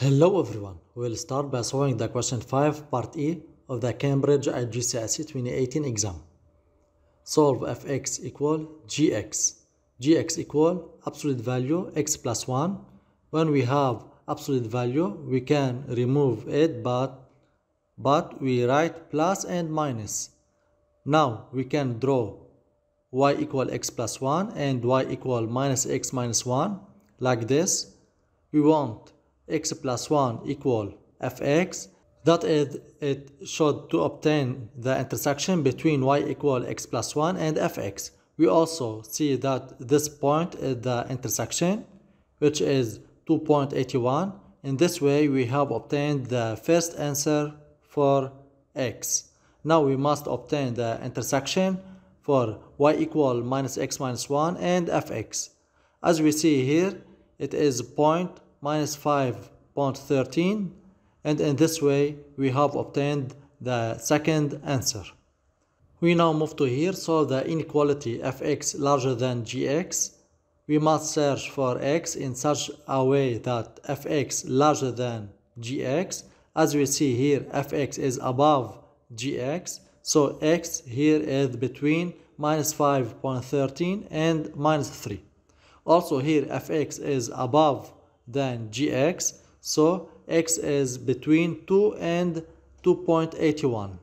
Hello everyone, we'll start by solving the question 5 part E of the Cambridge IGCSE 2018 exam. Solve fx equal gx. gx equal absolute value x plus 1. When we have absolute value, we can remove it but, but we write plus and minus. Now we can draw y equal x plus 1 and y equal minus x minus 1 like this. We want x plus 1 equal fx that is it should to obtain the intersection between y equal x plus 1 and fx we also see that this point is the intersection which is 2.81 in this way we have obtained the first answer for x now we must obtain the intersection for y equal minus x minus 1 and fx as we see here it is point minus 5.13 and in this way we have obtained the second answer. We now move to here solve the inequality fx larger than gx. We must search for x in such a way that fx larger than gx. As we see here fx is above gx so x here is between minus 5.13 and minus 3. Also here fx is above than gx so x is between 2 and 2.81